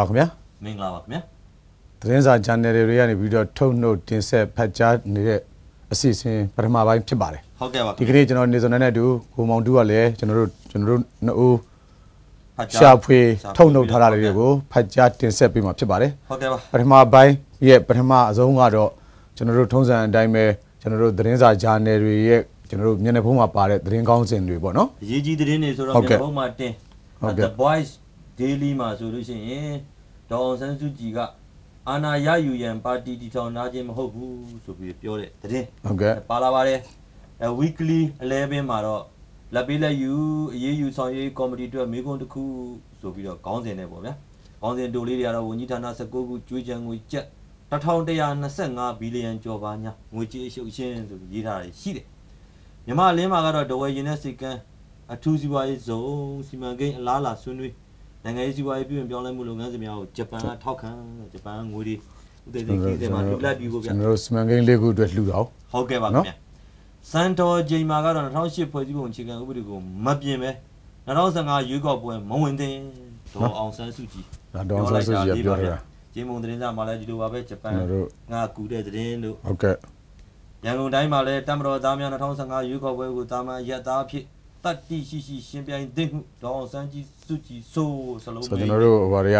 ပါခင်ဗျာမင်္ဂလာပါခင်ဗျာသတင်းစာ channel တွေကနေပြီးတော့ထုတ်နှုတ်တင်ဆက်ဖတ်ကြားနေတဲ့အစီအစဉ်ပထမပိုင်းဖြစ်ပါတယ်ဟုတ်ကဲ့ပါဒီကနေ့ကျွန်တော်နေစုံနဲ့အတူကိုမောင်တူကလည်းကျွန်တော်တို့ကျွန်တော်တို့နှစ်ဦးရှာဖွေထုတ်နှုတ်ထားတာတွေကိုဖတ်ကြားတင်ဆက်ပေးမှာဖြစ်ပါတယ်ဟုတ်ကဲ့ပါပထမပိုင်းရဲ့ပထမအဆုံးကတော့ကျွန်တော်တို့ထုံးစံအတိုင်းပဲကျွန်တော်တို့သတင်းစာ channel တွေရဲ့ကျွန်တော်တို့မျက်နှာဖုံးမှာပါတဲ့သတင်းကောင်းစင်တွေပေါ့နော်အရေးကြီးသတင်းတွေဆိုတော့မျက်နှာဖုံးမှာတင် The Voice daily မှာဆိုလို့ရှိရင်ဒေါ်အောင်ဆန်းစုကြည်ကအာဏာရယူရန်ပါတီတည်ထောင်ထားခြင်းမဟုတ်ဘူးဆိုပြီးပြောတဲ့သတင်းဟုတ်ကဲ့ပါလာပါတယ်အဲ weekly 11မှာတော့လက်ပေးလက်ယူအရေးယူဆောင်ရွက်ကော်မတီအတွက်မိကွန်းတစ်ခုဆိုပြီးတော့ခေါင်းစဉ်နဲ့ပေါ့ဗျာခေါင်းစဉ်တိုလေးတွေကတော့ဝန်ကြီးဌာန19ခုကျွေးချံငွေကျပ်1125ဘီလီယံကျော်ပါညာငွေကြေးအရှုပ်ရှင်းဆိုပြီးရေးထားတယ်ရှိတယ်မြမလင်းမှာကတော့ဒဝယ်ရင်နဲ့စိတ်ကန်းအထူးစီးပွားရေးဇုံစီမံကိန်းအလားအလာဆွေးနွေးနိုင်ငံရေးစီးပွားရေးပြုပြင်ပြောင်းလဲမှုလုပ်ငန်းစဉ်များကိုဂျပန်ကထောက်ခံဂျပန်ငွေတွေဥဒေသိကိစ္စမှာလူလက်ပြီးဖို့ဗျာကျွန်တော်တို့စီမံကိန်းလေးခုအတွက်လှူတော့ဟုတ်ကဲ့ပါခင်ဗျာစန်တော်ဂျိန်မာကတော့2008ဖွဲ့စည်းပုံအခြေခံဥပဒေကိုမပြင်ပဲ2015ရွေးကောက်ပွဲမဝင်သင့်ဒေါ်အောင်ဆန်းစုကြည်ဒေါ်အောင်ဆန်းစုကြည်ပြောတာဂျင်းမုံသတင်းစာမှာလည်းဒီလိုပါပဲဂျပန်ငါကူတဲ့သတင်းတို့ဟုတ်ကဲ့ရန်ကုန်တိုင်းမှာလည်းတမတော်သားများ2015ရွေးကောက်ပွဲကိုတာမန်ရက်သားဖြစ်တတ္တိရှိရှိရှင်ပြိုင်သိမှုဒေါအောင်ဆန်းကြီးစုကြည်ဆိုစလုံးဆိုကျွန်တော်တို့ဟိုတွေက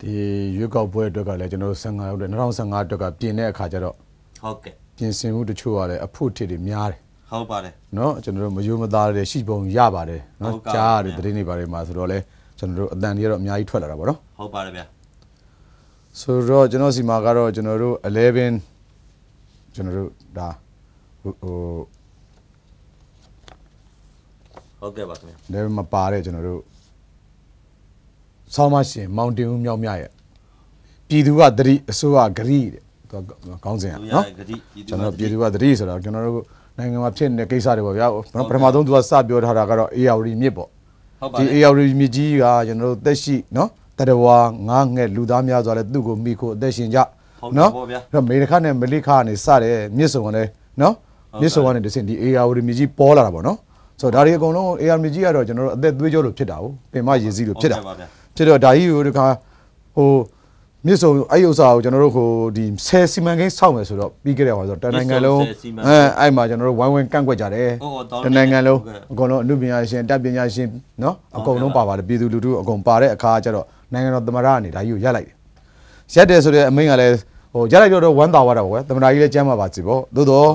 ဒီရွေးကောက်ပွဲအတွက်ကလည်းကျွန်တော်တို့15ရောက်တယ်2015အတွက်ကပြင်တဲ့အခါကျတော့ဟုတ်ကဲ့ပြင်ဆင်မှုတချို့ကလည်းအဖို့ထစ်တွေများတယ်ဟုတ်ပါတယ်เนาะကျွန်တော်တို့မယိုးမသားတဲ့ရှိပုံရပါတယ်เนาะကြားရတယ်တတိနေပါတယ်မှာဆိုတော့လဲကျွန်တော်တို့အတန်တွေကတော့အများကြီးထွက်လာတာပေါ့နော်ဟုတ်ပါတယ်ဗျာဆိုတော့ကျွန်တော်စီမာကတော့ကျွန်တော်တို့11ကျွန်တော်တို့ဒါဟိုဟုတ်ကဲ့ပါခင်ဗျာဒါပေမဲ့မပါတဲ့ကျွန်တော်တို့ဆောင်းမရှင်မောင်တင်ဦးမြောက်မြရဲ့ပြည်သူကတတိအစိုးရဂရီတဲ့သူကခေါင်းစဉ်อ่ะเนาะကျွန်တော်ပြည်သူကတတိဆိုတော့ကျွန်တော်တို့နိုင်ငံမှာဖြစ်နေတဲ့ကိစ္စတွေပေါ့ဗျာပထမဆုံးသူကစပြောထားတာကတော့ ARD မြစ်ပေါ့ဟုတ်ပါဒီ ARD မြစ်ကြီးကကျွန်တော်တို့သက်ရှိเนาะတတဝါငားငဲ့လူသားများစွာလဲသူ့ကိုမိခိုအသက်ရှင်ကြเนาะဟုတ်ပါဗျာအဲ့တော့မေရခနဲ့မလိခကနေစတယ်မြစ်စုံကလည်းเนาะမြစ်စုံကနေတစ်ဆင့်ဒီ ARD မြစ်ကြီးပေါ်လာတာပေါ့เนาะဆိုတော့ဒါတွေအကုန်လုံး ARMG ကတော့ကျွန်တော်တို့အသက်သွေးကြောလို့ဖြစ်တာကိုပင်မရေစီးလို့ဖြစ်တာဖြစ်တော့ဒါကြီးကိုဒီခါဟိုမြစ်စုံအဲ့ဥစ္စာကိုကျွန်တော်တို့ဟိုဒီဆယ်စီမံကိန်းစောင့်မယ်ဆိုတော့ပြီးခဲ့တယ်ဟောဆိုတော့တနိုင်ငံလုံးအဲအဲ့မှာကျွန်တော်တို့ဝိုင်းဝန်းကန့်ကွက်ကြတယ်တနိုင်ငံလုံးအကုန်လုံးအမှုပညာရှင်တပ်ပညာရှင်နော်အကုန်လုံးပါပါတယ်ပြည်သူလူထုအကုန်ပါတဲ့အခါကျတော့နိုင်ငံတော်သမရအနေဒါကြီးကိုရက်လိုက်တယ်ရက်တယ်ဆိုတော့အမိန့်ကလည်းဟိုရလိုက်ပြောတော့ဝမ်းသာသွားတာပေါ့ကွာသမရာကြီးလည်းကြမ်းပါပါစီပေါ့သို့တော့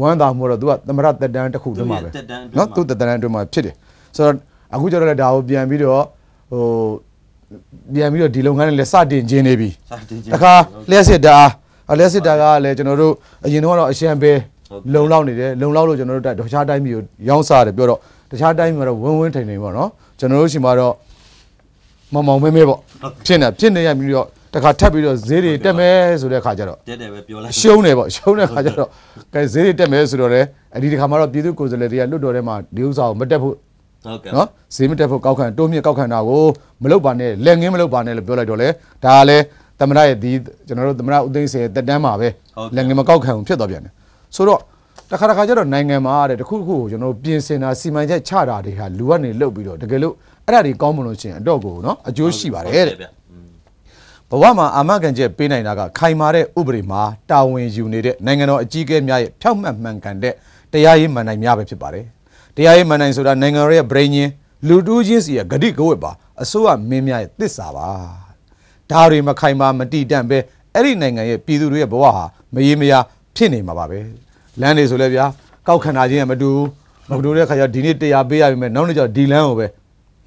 ဝမ်းသာမှုတော့ तू ကသမရာတက်တန်းတစ်ခုအတွင်းမှာပဲနော် तू တက်တန်းအတွင်းမှာဖြစ်တယ်ဆိုတော့အခုကျတော့လည်းဒါကိုပြန်ပြီးတော့ဟိုပြန်ပြီးတော့ဒီလုပ်ငန်းတွေလည်းစတင်ခြင်းနေပြီစတင်ခြင်းတခါလျှက်စစ်တာလျှက်စစ်တာကလည်းကျွန်တော်တို့အရင်တော့အရှံပဲလုံလောက်နေတယ်လုံလောက်လို့ကျွန်တော်တို့တခြားတိုင်းမျိုးရောင်းစားတယ်ပြောတော့တခြားတိုင်းမျိုးတော့ဝင်းဝင်းထိုင်နေပေါ့နော်ကျွန်တော်တို့ရှင်မှာတော့မောင်မောင်မဲမဲပေါ့ဖြစ်နေဖြစ်နေရပြီးတော့တခါထပ်ပြီးတော့ဈေးတွေတက်မယ်ဆိုတဲ့ခါကျတော့တက်တယ်ပဲပြောလိုက်ရှုံးတယ်ပေါ့ရှုံးတဲ့ခါကျတော့ကဲဈေးတွေတက်မယ်ဆိုတော့လေအဒီတခါမှာတော့ပြည်သူကိုယ်စားလှယ်တွေကလွတ်တော်ထဲမှာဒီဥစ္စာကိုမတက်ဖို့ဟုတ်ကဲ့နော်ဈေးမတက်ဖို့ကောက်ခံတိုးမြင့်ကောက်ခံတာကိုမလုပ်ပါနဲ့လက်ငင်းမလုပ်ပါနဲ့လို့ပြောလိုက်တော့လေဒါကလည်းသမရရဲ့ဒီကျွန်တော်တို့သမရဥသိမ်းစေတက်တန်းမှာပဲလက်ငင်းမကောက်ခံဘူးဖြစ်သွားပြန်တယ်ဆိုတော့တခါတခါကျတော့နိုင်ငံမှာတဲ့တခုခုကိုကျွန်တော်ပြင်ဆင်တာစီမံချက်ချတာတွေဟာလူကနေလှုပ်ပြီးတော့တကယ်လို့အဲ့ဒါတွေကောင်းမလို့ရှင်အတော့ကိုနော်အကျိုးရှိပါတယ်တဲ့ဘဝမှာအာမခံချက်ပေးနိုင်တာကခိုင်မာတဲ့ဥပဒေမှာတာဝန်ယူနေတဲ့နိုင်ငံတော်အကြီးအကဲများရဲ့ဖြောက်မှတ်မှန်ကန်တဲ့တရားရေးမှန်နိုင်များပဲဖြစ်ပါတယ်။တရားရေးမှန်နိုင်ဆိုတာနိုင်ငံရဲ့ brain ချင်းလူတူးချင်းစီရဲ့ဂတိကဝတ်ပါအစိုးရမင်းများရဲ့တစ္ဆာပါ။ဒါတွေမခိုင်မာမတည်တံ့ပဲအဲ့ဒီနိုင်ငံရဲ့ပြည်သူတွေရဲ့ဘဝဟာမရေမရာဖြစ်နေမှာပါပဲ။လမ်းတွေဆိုလဲဗျာကောက်ခဏချင်းကမတူမတူတဲ့ခါကျဒီနေ့တရားပေးရပြီမဲ့နောက်နေ့ကျဒီလမ်းကိုပဲ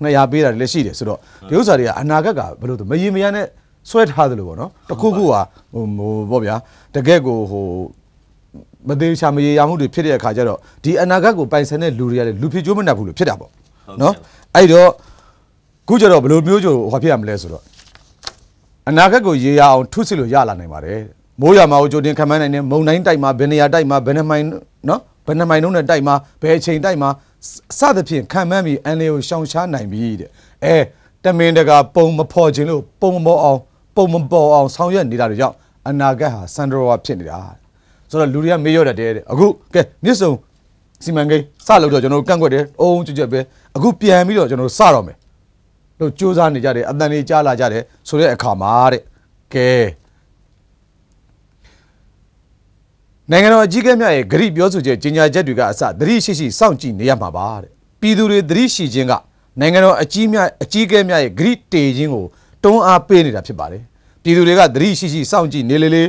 200ပေးတာလည်းရှိတယ်ဆိုတော့ဒီဥစ္စာတွေကအနာဂတ်ကဘယ်လိုမရေမရာနဲ့ဆွဲထားတယ်လို့ပေါ့နော်တခုခုဟာဟိုဟိုပေါ့ဗျာတကယ့်ကိုဟိုမသေးချာမရေရာမှုတွေဖြစ်တဲ့အခါကျတော့ဒီအနာဂတ်ကိုပိုင်ဆိုင်တဲ့လူတွေကလည်းလူဖြစ်ကျိုးမနှက်ဘူးလို့ဖြစ်တာပေါ့နော်အဲ့တော့ခုကျတော့ဘယ်လိုမျိုးကျိုးဟောဖြစ်ရမလဲဆိုတော့အနာဂတ်ကိုရေရာအောင်ထုစစ်လို့ရလာနိုင်ပါတယ်မိုးရွာမှာကိုကြိုတင်ခံမနိုင်တဲ့မုံတိုင်းတိုက်မှာဘယ်နေရာတိုက်မှာဘယ်နှမိုင်နော်ဘယ်နှမိုင်လုံးနဲ့တိုက်မှာဘယ်အချိန်တိုက်မှာစသဖြင့်ခံမှန်းပြီးအန်လေးကိုရှောင်ရှားနိုင်ပြီတဲ့အဲတမင်တကာပုံမဖော်ခြင်းလို့ပုံမမောအောင်ပုံမပေါ်အောင်ဆောင်ရွက်နေတာတွေကြောင့်အနာဂတ်ဟာဆန်ဒရောဝါဖြစ်နေတာဆိုတော့လူတွေကမေးရတတ်တယ်အခုကဲမြစ်စုံစီမံကိန်းစလို့တော့ကျွန်တော်တို့ကန့်ကွက်တယ်အုံကြွကြွပဲအခုပြန်ပြီးတော့ကျွန်တော်တို့စတော့မယ်တို့စူးစမ်းနေကြတယ်အတန်တွေကြားလာကြတယ်ဆိုတဲ့အခါမှာတဲ့ကဲနိုင်ငံတော် အကြီးအကဲများရဲ့ဂရိပြောဆိုချက်ကြီးညာချက်တွေကအစသတိရှိရှိစောင့်ကြည့်နေရမှာပါတဲ့ပြည်သူတွေသတိရှိခြင်းကနိုင်ငံတော်အကြီးအများအကြီးအကဲများရဲ့ဂရိတေခြင်းကိုတွန်းအားပေးနေတာဖြစ်ပါတယ်ပြည်သူတွေကသတိရှိရှိစောင့်ကြည့်နေလေလေ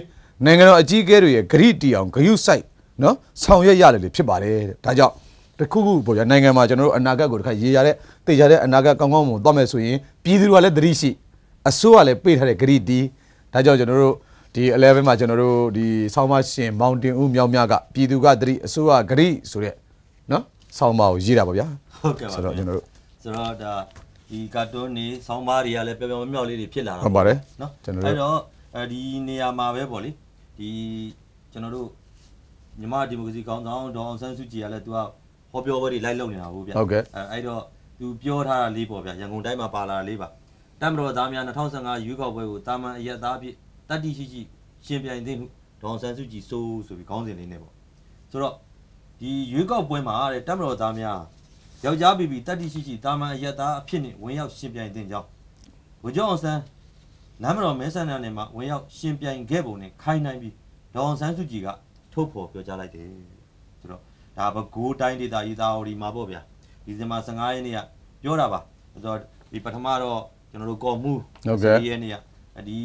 နိုင်ငံတော်အကြီးအကဲတွေရဲ့ဂရိတီအောင်ဂရုစိုက်နော်ဆောင်ရွက်ရတယ်လေဖြစ်ပါတယ်တဲ့ဒါကြောင့်တခုခုပေါ့ဗျာနိုင်ငံမှာကျွန်တော်တို့အနာဂတ်ကိုတစ်ခါရေရတဲ့တေချာတဲ့အနာဂတ်ကောင်းကောင်းမွန်သွားမယ်ဆိုရင်ပြည်သူတွေကလည်းသတိရှိအစိုးရလည်းပေးထားတဲ့ဂရိတီဒါကြောင့်ကျွန်တော်တို့ဒီ11မှာကျွန်တော်တို့ဒီဆောင်းမရှင်မောင်တင်ဦးမြောင်မြကပြည်သူကသတိအစိုးရဂရိဆိုတဲ့နော်ဆောင်းမကိုရေးတာပါဗျာဟုတ်ကဲ့ပါဆိုတော့ကျွန်တော်တို့ဆိုတော့ဒါဒီကာတွန်းနေဆောင်းပါးတွေကလည်းပျော်ပျော်မြောက်လေးတွေဖြစ်လာတာဟုတ်ပါတယ်နော်ကျွန်တော်အဲ့တော့ဒီနေရာမှာပဲပေါ့လေဒီကျွန်တော်တို့မြမဒီမိုကရေစီကောင်ဆောင်ဒေါအောင်ဆန်းစုကြည်ကလည်းသူကဟောပြောပွဲတွေလိုက်လုပ်နေတာဟုတ်ဗျဟုတ်ကဲ့အဲ့တော့သူပြောထားတာလေးပေါ့ဗျရန်ကုန်တိုင်းမှာပါလာလေးပါတမ်မတော်သားများ2015ရွေးကောက်ပွဲကိုတာမန်အရက်သားဖြစ်တတ်တိရှိရှိရှင်ပြိုင်သိမှုဒေါအောင်ဆန်းစုကြည်စိုးဆိုပြီးခေါင်းစဉ်လေးနဲ့ပေါ့ဆိုတော့ဒီရွေးကောက်ပွဲမှာတဲ့တမ်မတော်သားများယောက်ျားဘီဘီတတ်တိရှိရှိတာမန်အယက်သားအဖြစ်နဲ့ဝင်ရောက်ရှင်ပြိုင်တင်ကြောင်းဝကျော်အောင်ဆန်းလမ်းမတော်မဲဆန္ဒနယ်မှာဝင်ရောက်ရှင်ပြိုင်ခဲ့ပုံနဲ့ခိုင်းနိုင်ပြီးဒေါအောင်ဆန်းစုကြည်ကထုတ်ဖော်ပြောကြားလိုက်တယ်ဆိုတော့ဒါပဲဂိုးတိုင်းဒေသကြီးသားအော်ဒီမှာပေါ့ဗျာဒီဇင်ဘာ15ရက်နေ့ကပြောတာပါဆိုတော့ဒီပထမတော့ကျွန်တော်တို့ကော်မူဒီရက်နေ့ကဒီ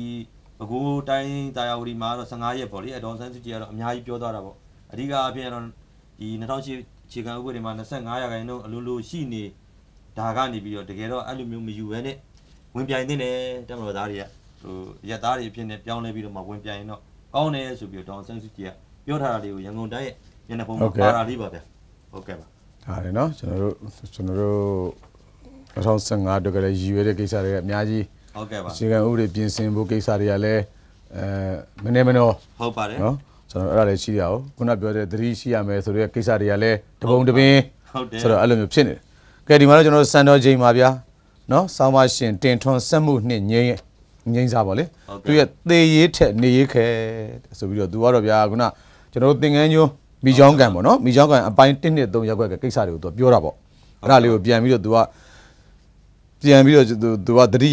ပဲဂိုးတိုင်းသားအော်ဒီမှာတော့15ရက်ပေါ့လေအဒေါအောင်ဆန်းစုကြည်ကတော့အများကြီးပြောသွားတာပေါ့အဓိကအဖြစ်ကတော့ဒီ2008ခြေခံဥပဒေမှာ25ရာခိုင်နှုန်းအလိုလိုရှိနေဒါကနေပြီးတော့တကယ်တော့အဲ့လိုမျိုးမယူဘဲနဲ့ဝင်ပြိုင်နေတယ်တက်မတော်သားတွေကဟိုရက်သားတွေဖြစ်နေပြောင်းလဲပြီးတော့မှဝင်ပြိုင်ရင်တော့ကောင်းတယ်ဆိုပြီးတော့ဒေါန်ဆန်းစုကြည်ကပြောထားတာတွေကိုရန်ကုန်တိုင်းရဲ့မျက်နှာပုံမှာပါတာလေးပါဗျဟုတ်ကဲ့ပါဒါလည်းเนาะကျွန်တော်တို့ကျွန်တော်တို့2015တို့ကလည်းရည်ရွယ်တဲ့ကိစ္စတွေကအများကြီးဟုတ်ကဲ့ပါအခြေခံဥပဒေပြင်ဆင်ဖို့ကိစ္စတွေကလည်းအဲမနေမနောဟုတ်ပါတယ်เนาะကျွန်တော်အဲ့ဒါလည်းရှိရအောင်ခုနပြောတဲ့သတိရှိရမယ်ဆိုတဲ့ကိစ္စတွေကလည်းတပုံတပင်ဟုတ်တယ်ဆိုတော့အဲ့လိုမျိုးဖြစ်နေတယ်ကဲဒီမှာတော့ကျွန်တော်စံတော်ချိန်ပါဗျာနော်ဆောင်းပါရှင်တင်ထွန်ဆက်မှုနှစ်ငိမ့်ငိမ့်စားပါလေသူရဲ့သေရေးထက်နေရေးခဲဆိုပြီးတော့သူကတော့ဗျာခုနကျွန်တော်သင်ငန်းကျိုးမိချောင်းကံပေါ့နော်မိချောင်းကံအပိုင်း1နှစ်3ရက်ခွဲကကိစ္စတွေကိုသူပြောတာပေါ့အဲ့ဒါလေးကိုပြန်ပြီးတော့သူကပြန်ပြီးတော့သူကသတိ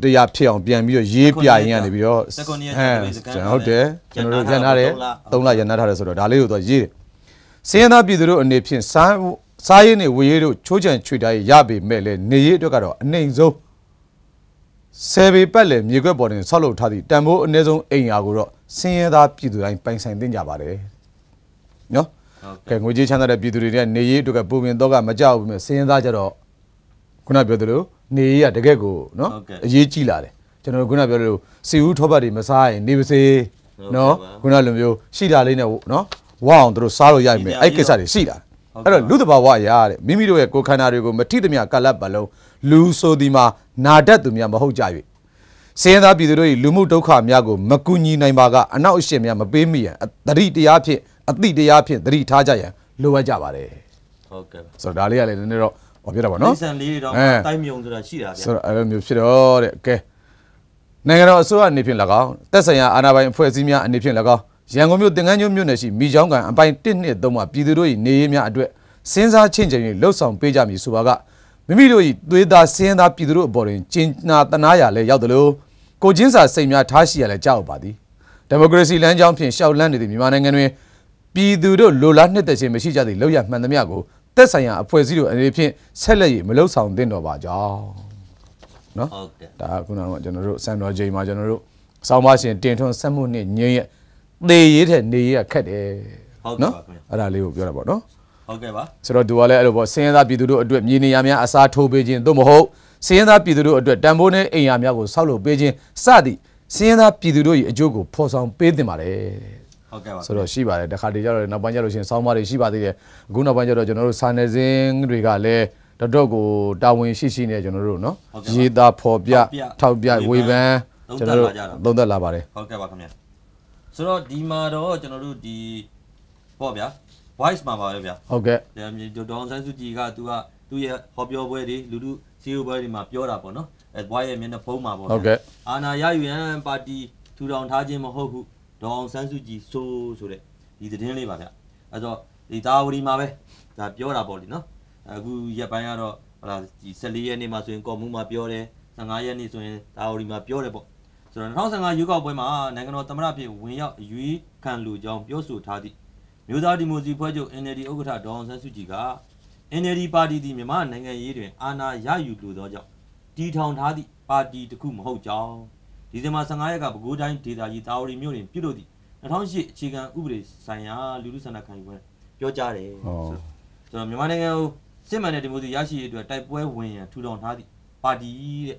တရားဖြစ်အောင်ပြန်ပြီးတော့ရေးပြရင်ကနေပြီးတော့ဟမ်ဟုတ်တယ်ကျွန်တော်တို့ရန်ထားတယ်၃လရန်ထားတယ်ဆိုတော့ဒါလေးကိုတော့ရေးတယ်စင်းရသားပြည်သူတို့အနေဖြင့်စားစားရေးနဲ့ဝေရေးတို့ချိုးချံချွေတိုင်းရပေမဲ့လည်းနေရေးအတွက်ကတော့အနှိမ်ဆုံးဆယ်ပေပတ်လည်းမြေခွက်ပေါ်တင်ဆောက်လုပ်ထားသည့်တန်ဖိုးအနည်းဆုံးအိမ်ယာကိုတော့စင်းရသားပြည်သူတိုင်းပိုင်ဆိုင်သင့်ကြပါတယ်နော်ကဲငွေကြေးချမ်းသာတဲ့ပြည်သူတွေကနေရေးအတွက်ကပုံပြင်တော့ကမကြောက်ဘူးမြဲစင်းရသားကြတော့ခုနပြောသလိုနေရတကက်ကိုနော်အရေးကြီးလာတယ်ကျွန်တော်ခုနပြောသလိုစီဦးထောပတ်တွေမစားရင်နေပါစေနော်ခုနလိုမျိုးရှိတာလေးနဲ့နော်ဝအောင်တို့စားလို့ရပြီအဲ့ကိစ္စတွေရှိတာအဲ့တော့လူတဘာဝရာတဲ့မိမိတို့ရဲ့ကိုယ်ခန္ဓာတွေကိုမထိသမျှကလပ်ပလုံးလူဆိုဒီမှာနာတတ်သူများမဟုတ်ကြ၍စင်းသားပြည်သူတို့၏လူမှုဒုက္ခများကိုမကူညီနိုင်ပါကအနောက်အရှေ့များမပေးမိရန်တတိတရားဖြင့်အတိတရားဖြင့်တတိထားကြရန်လိုအပ်ကြပါတယ်ဟုတ်ကဲ့ဆိုတော့ဒါလေးကလည်းနည်းနည်းတော့ဟောပြတာပေါ့နော်။စံလေးတော့တိုင်းမြုံဆိုတာရှိတာဗျ။ဆိုတော့အဲ့လိုမျိုးဖြစ်တော့တဲ့ကဲနိုင်ငံတော်အစိုးရအနေဖြင့်၎င်းတက်ဆိုင်ရာအာဏာပိုင်အဖွဲ့အစည်းများအနေဖြင့်၎င်းရန်ကုန်မြို့တင်ကန်းကျွန်းမြို့နယ်ရှိမိချောင်းကန်အပိုင်း1နှစ်3မှာပြည်သူတို့၏နေရေးများအတွက်စဉ်စားချင့်ကြံ၍လှုပ်ဆောင်ပေးကြမည်ဆိုပါကမိမိတို့၏သွေးသားစင်းသားပြည်သူတို့အပေါ်တွင်ကျင်နာတနာရလဲရောက်သလိုကိုချင်းစာစိတ်များထားရှိရလဲကြောက်ပါသည်ဒီမိုကရေစီလမ်းကြောင်းဖြင့်ရှောက်လန်းနေသည့်မြန်မာနိုင်ငံတွင်ပြည်သူတို့လိုလားနှစ်သက်ခြင်းမရှိကြသည့်လောက်ရမှန်သမျှကိုသက်ဆိုင်ရာအဖွဲ့အစည်းတွေအနေဖြင့်ဆက်လက်ရမလှုပ်ဆောင်သင့်တော့ပါကြောင်းနော်ဟုတ်ကဲ့ဒါခုနကကျွန်တော်တို့စံတော်ချိန်မှာကျွန်တော်တို့ဆောင်းပါရှင်တင်ထွန်းဆက်မှုနဲ့ညင်းရဲ့သေရေးတဲ့နေရခက်တယ်ဟုတ်ကဲ့အဲ့ဒါလေးကိုပြောတာပေါ့နော်ဟုတ်ကဲ့ပါဆိုတော့သူကလည်းအဲ့လိုပေါ့စင်းရဲသားပြည်သူတို့အတွက်မြေနေရာများအစားထိုးပေးခြင်းသို့မဟုတ်စင်းရဲသားပြည်သူတို့အတွက်တန်ဖိုးနဲ့အိမ်ယာများကိုဆောက်လုပ်ပေးခြင်းစသည့်စင်းရဲသားပြည်သူတို့၏အကျိုးကိုဖော်ဆောင်ပေးတင်ပါတယ်ဟုတ်ကဲ့ပါဆိုတော့ရှိပါတယ်တခါတည်းကျတော့နောက်ပိုင်းကျလို့ရှိရင်ဆောင်းပါးတွေရှိပါသေးတယ်အခုနောက်ပိုင်းကျတော့ကျွန်တော်တို့စာနယ်ဇင်းတွေကလည်းတော်တော်ကိုတာဝန်ရှိရှိနေကျွန်တော်တို့နော်ရေးသားဖော်ပြထောက်ပြဝေဖန်ကျွန်တော်တို့သုံးသက်လာပါတယ်ဟုတ်ကဲ့ပါခင်ဗျာဆိုတော့ဒီမှာတော့ကျွန်တော်တို့ဒီပေါ့ဗျာ voice မှာပါပဲဗျာဟုတ်ကဲ့ဒေါန်ဆန်းစုကြည်ကသူကသူ့ရဲ့ဟောပြောပွဲတွေလူလူစီယိုပွဲတွေမှာပြောတာပေါ့နော်အဲ voice ရဲ့မျက်နှာဖုံးမှာပေါ့ဟုတ်ကဲ့အာနာရယူရန်ပါတီထူထောင်ထားခြင်းမဟုတ်ဘူးဒေါအောင်ဆန်းစုကြည်ဆိုဆိုတဲ့ဒီသတင်းလေးပါဗျအဲ့တော့ဒီတာဝတီမှာပဲဒါပြောတာပေါ့လေနော်အခုရက်ပိုင်းကတော့ဟလာဒီ14ရက်နေ့မှာဆိုရင်ကော်မူမှာပြောတယ်15ရက်နေ့ဆိုရင်တာဝတီမှာပြောတယ်ပေါ့ဆိုတော့2015ရွေးကောက်ပွဲမှာနိုင်ငံတော်သမ္မတဖြစ်ဝင်ရောက်အရွေးခံလူကြောင်းပြောဆိုထားသည့်မျိုးသားဒီမိုကရေစီဖွဲ့ချုပ် NLD ဥက္ကဋ္ဌဒေါအောင်ဆန်းစုကြည်က NLD ပါတီသည်မြန်မာနိုင်ငံရေးတွင်အာဏာရယူလိုသောကြောင့်တည်ထောင်ထားသည့်ပါတီတစ်ခုမဟုတ်ကြောင်းဒီဇင်ဘာ15ရက်ကပဲခူးတိုင်းဒေသကြီးတာဝတီမြို့တွင်ပြုလုပ်သည့်2008အခြေခံဥပဒေဆိုင်ရာလူလူဆန္ဒခံယူပွဲပြောကြားတယ်ဆိုတော့မြန်မာနိုင်ငံကိုစစ်မှန်တဲ့ဒီမိုကရေစီရရှိရေးအတွက်တိုက်ပွဲဝင်ရန်ထူထောင်ထားသည့်ပါတီတဲ့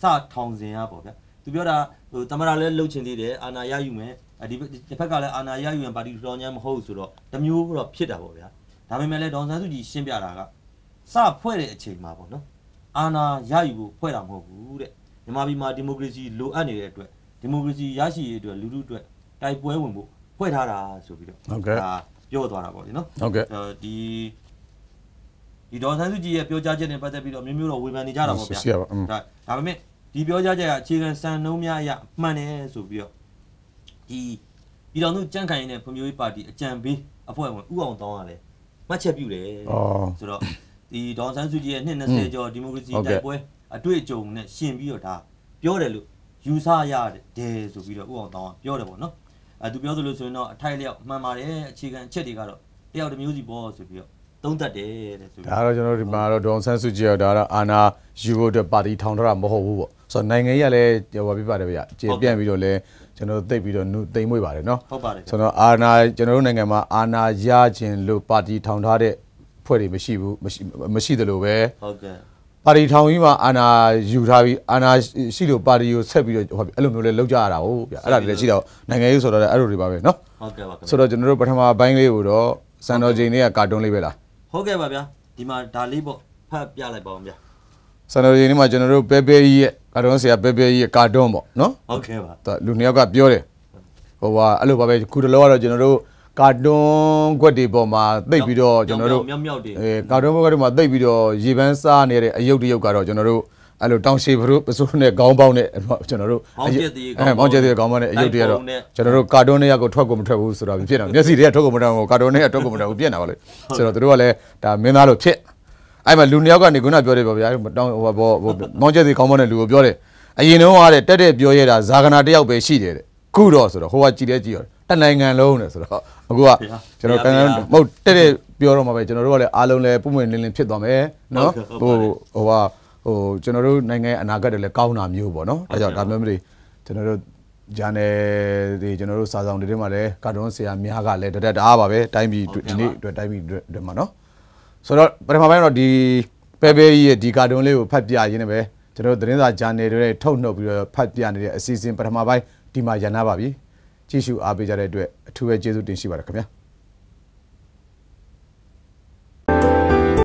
စထောင်စင်ရပေါ့ဗျာသူပြောတာဟိုတမရလည်းလှုပ်ချင်သေးတယ်အာနာရယူမယ်ဒီတစ်ဖက်ကလည်းအာနာရယူရန်ပါတီထူထောင်ရန်မဟုတ်ဆိုတော့တမျိုးတော့ဖြစ်တာပေါ့ဗျာဒါပေမဲ့လည်းဒေါန်ဆန်းစုကြည်ရှင်းပြတာကစဖွဲ့တဲ့အချိန်မှာပေါ့နော် အာနာရယူဖို့ဖွဲ့တာမဟုတ်ဘူးတဲ့မြန်မာပြည်မှာဒီမိုကရေစီလိုအပ်နေတဲ့အတွက်ဒီမိုကရေစီရရှိရေးအတွက်လူလူအတွက်တိုက်ပွဲဝင်ဖို့ဖွဲ့ထားတာဆိုပြီးတော့ဟုတ်ကဲ့ဒါပြောသွားတာပေါ့လေနော်ဟုတ်ကဲ့ဒီဒီဒေါ်ဆန်းစုကြည်ရဲ့ပြောကြားချက်နဲ့ပတ်သက်ပြီးတော့မျိုးမျိုးတော့ဝေဖန်နေကြတာပေါ့ဗျာဒါဒါပေမဲ့ဒီပြောကြားချက်ကအခြေခံစံနှုန်းများအရမှန်တယ်ဆိုပြီးတော့ဒီပြည်တော်စုကြန့်ခိုင်နေတဲ့ဖွံ့ဖြိုးရေးပါတီအကြံပေးအဖွဲ့ဝင်ဥအောင်တောင်းရလဲမှတ်ချက်ပြုတယ်ဆိုတော့ဒီဒေါ်ဆန်းစုကြည်ရဲ့နှစ်20ကျော်ဒီမိုကရေစီတိုက်ပွဲအတွေ့အကြုံနဲ့ရှင်ပြီးတော့ဒါပြောတယ်လို့ယူဆရတယ်ဆိုပြီးတော့ဥအောင်တောင်းပြောတယ်ပေါ့နော်အဲသူပြောသလိုဆိုရင်တော့အထိုက်လျောက်မှန်ပါတယ်အခြေခံအချက်တွေကတော့တယောက်တစ်မျိုးစီပေါ့ဆိုပြီးတော့သုံးသက်တယ်တဲ့ဆိုပြီးဒါကတော့ကျွန်တော်တို့ဒီမှာတော့ဒေါန်ဆန်းစုကြည်ကဒါတော့အာနာယူဖို့အတွက်ပါတီထောင်ထားတာမဟုတ်ဘူးပေါ့ဆိုတော့နိုင်ငံကြီးကလည်းဟောပြပါတယ်ဗျကျေပြန့်ပြီးတော့လဲကျွန်တော်တို့သိပ်ပြီးတော့နုသိမ့်မွေ့ပါတယ်နော်ဟုတ်ပါတယ်ဆိုတော့အာနာကျွန်တော်တို့နိုင်ငံမှာအာနာရခြင်းလို့ပါတီထောင်ထားတဲ့ဖွဲ့တွေမရှိဘူးမရှိမရှိတယ်လို့ပဲဟုတ်ကဲ့ပါတီထောင်ကြီးမှာအာဏာယူထားပြီးအာဏာရှိလို့ပါတီကိုဆက် ပြီးတော့ဟိုအဲ့လိုမျိုးလဲလောက်ကြရတာဟုတ်ဗျအဲ့ဒါတွေလည်းရှိတော့နိုင်ငံရေးဆိုတော့လည်းအဲ့လိုတွေပါပဲเนาะဟုတ်ကဲ့ပါခင်ဗျဆိုတော့ကျွန်တော်တို့ပထမပိုင်းလေးကိုတော့စံတော်ချိန်လေးကကာတွန်းလေးပဲလားဟုတ်ကဲ့ပါဗျာဒီမှာဒါလေးပေါ့ဖတ်ပြလိုက်ပါအောင်ဗျာစံတော်ချိန်လေးမှာကျွန်တော်တို့ပဲပဲကြီးရဲ့ကာတွန်းဆရာပဲပဲကြီးရဲ့ကာတွန်းပေါ့เนาะဟုတ်ကဲ့ပါလူနှစ်ယောက်ကပြောတယ်ဟိုပါအဲ့လိုပါပဲခုတလောကတော့ကျွန်တော်တို့ကာတွန်းခွက်တွေပေါ်မှာသိပ်ပြီးတော့ကျွန်တော်တို့မြောက်မြောက်တွေအဲကာတွန်းခွက်တွေမှာသိပ်ပြီးတော့ရေပန်းစားနေတဲ့အယုတ်တရုတ်ကတော့ကျွန်တော်တို့အဲ့လိုတောင်ရှည်ဘရုပစိုးနဲ့ခေါင်းပေါင်းနဲ့ကျွန်တော်တို့မောင်ကျက်တီမောင်ကျက်တီခေါင်းပေါင်းနဲ့အယုတ်တရတော့ကျွန်တော်တို့ကာတွန်းတွေကကိုထွက်ကုန်မထွက်ဘူးဆိုတော့ဖြစ်တော့မျက်စိတွေကထွက်ကုန်မထွက်ဘူးကာတွန်းတွေကထွက်ကုန်မထွက်ဘူးပြင်တာပါလေဆိုတော့တို့ကလည်းဒါမင်းသားလို့ဖြစ်အဲ့မှာလူနှစ်ယောက်ကနေခုနပြောတယ်ပေါ့ဗျာတောင်းဟိုဘောမောင်ကျက်တီခေါင်းပေါင်းနဲ့လူကိုပြောတယ်အရင်တော့ကတက်တက်ပြောရတာဇာကနာတယောက်ပဲရှိတယ်တဲ့ခုတော့ဆိုတော့ဟိုကကြည်တယ်ကြည်ရတယ်တနိုင်ငံလုံးနဲ့ဆိုတော့အခုကကျွန်တော်ကံကံမဟုတ်တဲ့တဲ့ပြောတော့မှာပဲကျွန်တော်တို့ကလည်းအားလုံးလည်းပုံမှန်လင်းလင်းဖြစ်သွားမယ်နော်ဟိုဟိုဟာဟိုကျွန်တော်တို့နိုင်ငံအနာဂတ်တွေလည်းကောင်းတာမျိုးပေါ့နော်ဒါကြောင့်ဒါမျိုးတွေကျွန်တော်တို့ဂျာနယ်တွေကျွန်တော်တို့စာဆောင်တွေထဲမှာလည်းကာတွန်းဆရာများကလည်းတရက်တအားပါပဲတိုင်းပြည်ဒီနေ့အတွက်တိုင်းပြည်အတွက်မှာနော်ဆိုတော့ပထမပိုင်းတော့ဒီပဲပဲကြီးရဲ့ဒီကာတွန်းလေးကိုဖတ်ပြရင်းနဲ့ပဲကျွန်တော်တို့သတင်းစာဂျာနယ်တွေထုတ်နှုတ်ပြီးတော့ဖတ်ပြနေတဲ့အစီအစဉ်ပထမပိုင်းဒီမှာရန်နာပါပြီ။ကြည့်ရှုအားပေးကြတဲ့အတွက်အထူးပဲကျေးဇူးတင်ရှိပါတယ်ခင်ဗျာ။